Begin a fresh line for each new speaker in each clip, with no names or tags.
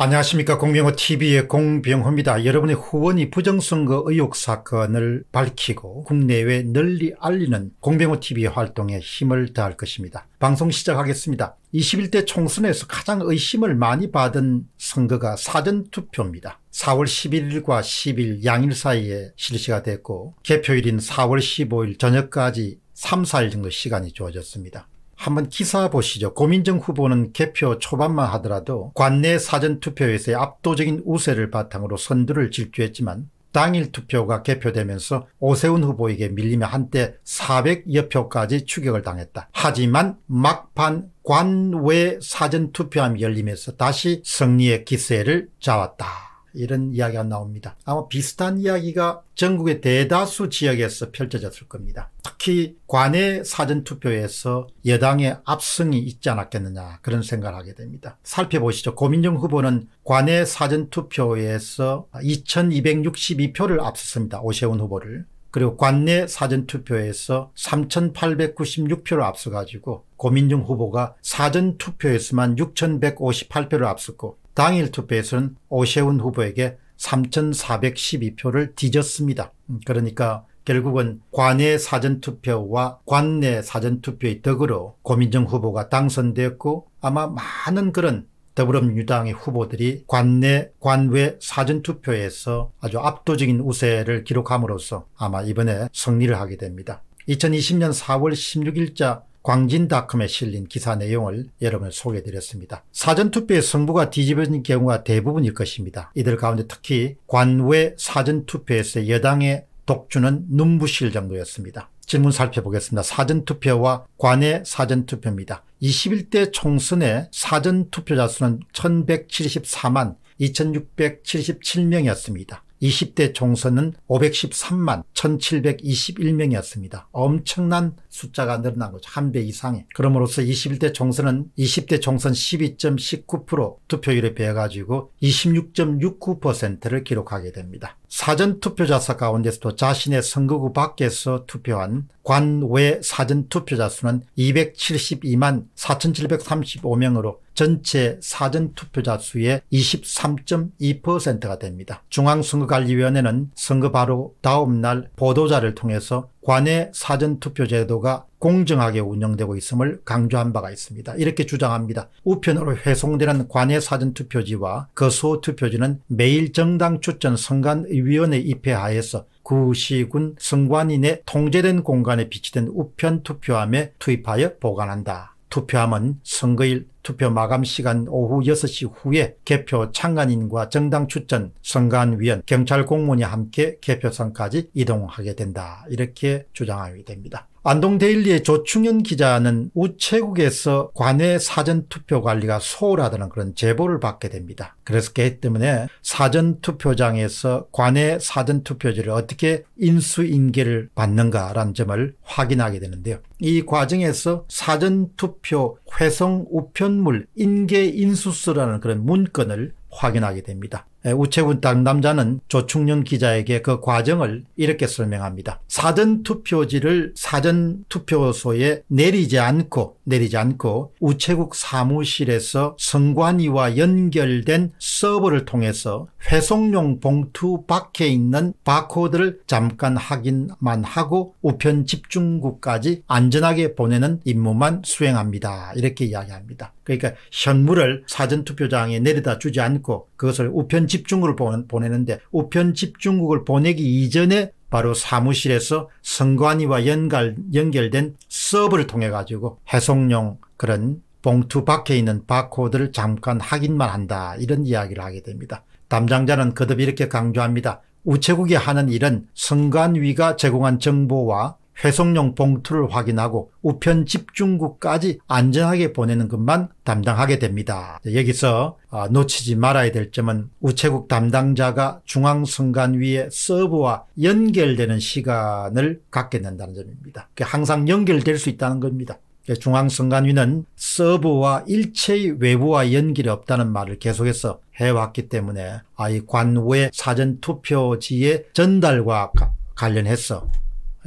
안녕하십니까 공병호TV의 공병호입니다. 여러분의 후원이 부정선거 의혹 사건을 밝히고 국내외 널리 알리는 공병호TV 활동에 힘을 다할 것입니다. 방송 시작하겠습니다. 21대 총선에서 가장 의심을 많이 받은 선거가 사전투표입니다. 4월 11일과 10일 양일 사이에 실시가 됐고 개표일인 4월 15일 저녁까지 3, 4일 정도 시간이 주어졌습니다. 한번 기사 보시죠. 고민정 후보는 개표 초반만 하더라도 관내 사전투표에서의 압도적인 우세를 바탕으로 선두를 질주했지만 당일 투표가 개표되면서 오세훈 후보에게 밀리며 한때 400여 표까지 추격을 당했다. 하지만 막판 관외 사전투표함이 열리면서 다시 승리의 기세를 잡았다. 이런 이야기가 나옵니다. 아마 비슷한 이야기가 전국의 대다수 지역에서 펼쳐졌을 겁니다. 특히 관내 사전투표에서 여당의 압승이 있지 않았겠느냐 그런 생각을 하게 됩니다. 살펴보시죠. 고민정 후보는 관내 사전투표에서 2262표를 앞섰습니다. 오세훈 후보를. 그리고 관내 사전투표에서 3,896표를 앞서가지고 고민중 후보가 사전투표에서만 6,158표를 앞섰고 당일 투표에서는 오세훈 후보에게 3,412표를 뒤졌습니다. 그러니까 결국은 관내 사전투표와 관내 사전투표의 덕으로 고민정 후보가 당선되었고 아마 많은 그런 더불어민주당의 후보들이 관내 관외 사전투표에서 아주 압도적인 우세를 기록함으로써 아마 이번에 승리를 하게 됩니다. 2020년 4월 16일자 광진닷컴에 실린 기사 내용을 여러분을 소개해드렸습니다. 사전투표의 승부가 뒤집어진 경우가 대부분일 것입니다. 이들 가운데 특히 관외 사전투표에서 여당의 독주는 눈부실 정도였습니다. 질문 살펴보겠습니다. 사전투표와 관외 사전투표입니다. 21대 총선의 사전투표자 수는 1174만 2677명이었습니다. 20대 총선은 513만 1721명이었습니다. 엄청난 숫자가 늘어난 거죠. 한 배 이상에. 그럼으로써 21대 총선은 20대 총선 12.19% 투표율에 비해 가지고 26.69%를 기록하게 됩니다. 사전투표자사 가운데서도 자신의 선거구 밖에서 투표한 관외 사전투표자 수는 272만 4735명으로 전체 사전투표자 수의 23.2%가 됩니다. 중앙선거관리위원회는 선거 바로 다음 날 보도자를 통해서 관외 사전투표 제도가 공정하게 운영되고 있음을 강조한 바가 있습니다. 이렇게 주장합니다. 우편으로 회송되는 관외 사전투표지와 거소투표지는 매일 정당 추천 선관위원회 입회하에서 구시군 선관인의 통제된 공간에 비치된 우편 투표함에 투입하여 보관한다. 투표함은 선거일 투표 마감 시간 오후 6시 후에 개표 창간인과 정당 추천, 선관위원, 경찰 공무원이 함께 개표선까지 이동하게 된다. 이렇게 주장하게 됩니다. 안동데일리의 조충현 기자는 우체국에서 관외 사전투표 관리가 소홀하다는 그런 제보를 받게 됩니다. 그래서기 때문에 사전투표장에서 관외 사전투표지를 어떻게 인수인계를 받는가라는 점을 확인하게 되는데요. 이 과정에서 사전투표 회성 우편 인물, 인계, 인수스라는 그런 문건을 확인하게 됩니다. 우체국 담당자는 조충룡 기자에게 그 과정을 이렇게 설명합니다. 사전 투표지를 사전 투표소에 내리지 않고 내리지 않고 우체국 사무실에서 선관위와 연결된 서버를 통해서 회송용 봉투 밖에 있는 바코드를 잠깐 확인만 하고 우편 집중구까지 안전하게 보내는 임무만 수행합니다. 이렇게 이야기합니다. 그러니까 현물을 사전투표장에 내려다 주지 않고 그것을 우편 집중국을 보내는데 우편 집중국을 보내기 이전에 바로 사무실에서 선관위와 연결, 연결된 서버를 통해 가지고 해송용 그런 봉투 밖에 있는 바코드를 잠깐 확인만 한다 이런 이야기를 하게 됩니다. 담당자는 거듭 이렇게 강조합니다. 우체국이 하는 일은 선관위가 제공한 정보와 회송용 봉투를 확인하고 우편 집중국까지 안전하게 보내는 것만 담당하게 됩니다. 여기서 아, 놓치지 말아야 될 점은 우체국 담당자가 중앙선관 위에 서버와 연결되는 시간을 갖게 된다는 점입니다. 항상 연결될 수 있다는 겁니다. 중앙선관위는 서버와 일체의 외부와 연결이 없다는 말을 계속해서 해왔기 때문에 아이 관우의 사전투표지의 전달과 관련해서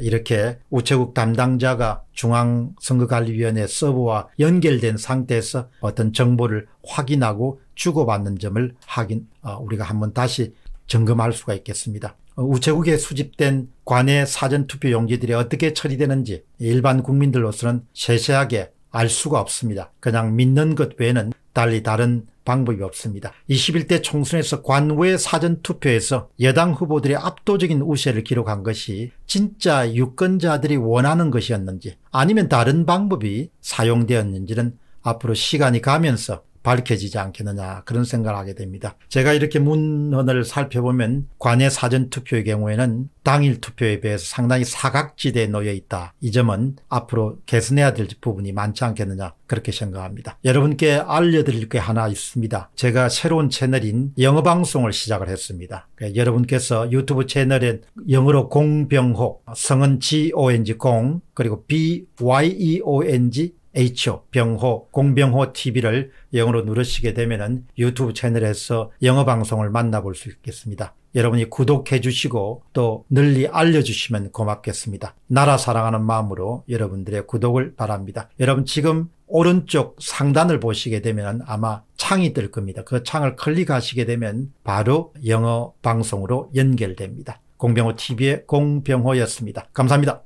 이렇게 우체국 담당자가 중앙선거관리위원회 서버와 연결된 상태에서 어떤 정보를 확인하고 주고받는 점을 확인 어, 우리가 한번 다시 점검할 수가 있겠습니다. 어, 우체국에 수집된 관외 사전투표 용지들이 어떻게 처리되는지 일반 국민들로서는 세세하게 알 수가 없습니다. 그냥 믿는 것 외에는 달리 다른 방법이 없습니다. 21대 총선에서 관외 사전투표에서 여당 후보들의 압도적인 우세를 기록한 것이 진짜 유권자들이 원하는 것이었는지 아니면 다른 방법이 사용되었는지는 앞으로 시간이 가면서 밝혀지지 않겠느냐 그런 생각을 하게 됩니다. 제가 이렇게 문헌을 살펴보면 관외 사전 투표의 경우에는 당일 투표에 비해서 상당히 사각지대에 놓여 있다. 이 점은 앞으로 개선해야 될 부분이 많지 않겠느냐 그렇게 생각합니다. 여러분께 알려드릴 게 하나 있습니다. 제가 새로운 채널인 영어 방송을 시작을 했습니다. 예, 여러분께서 유튜브 채널에 영어로 공병혹 성은 G O N G 공 그리고 B Y E O N G h o 병호, 공병호 TV를 영어로 누르시게 되면 유튜브 채널에서 영어 방송을 만나볼 수 있겠습니다. 여러분이 구독해 주시고 또 널리 알려주시면 고맙겠습니다. 나라 사랑하는 마음으로 여러분들의 구독을 바랍니다. 여러분 지금 오른쪽 상단을 보시게 되면 아마 창이 뜰 겁니다. 그 창을 클릭하시게 되면 바로 영어 방송으로 연결됩니다. 공병호 TV의 공병호였습니다. 감사합니다.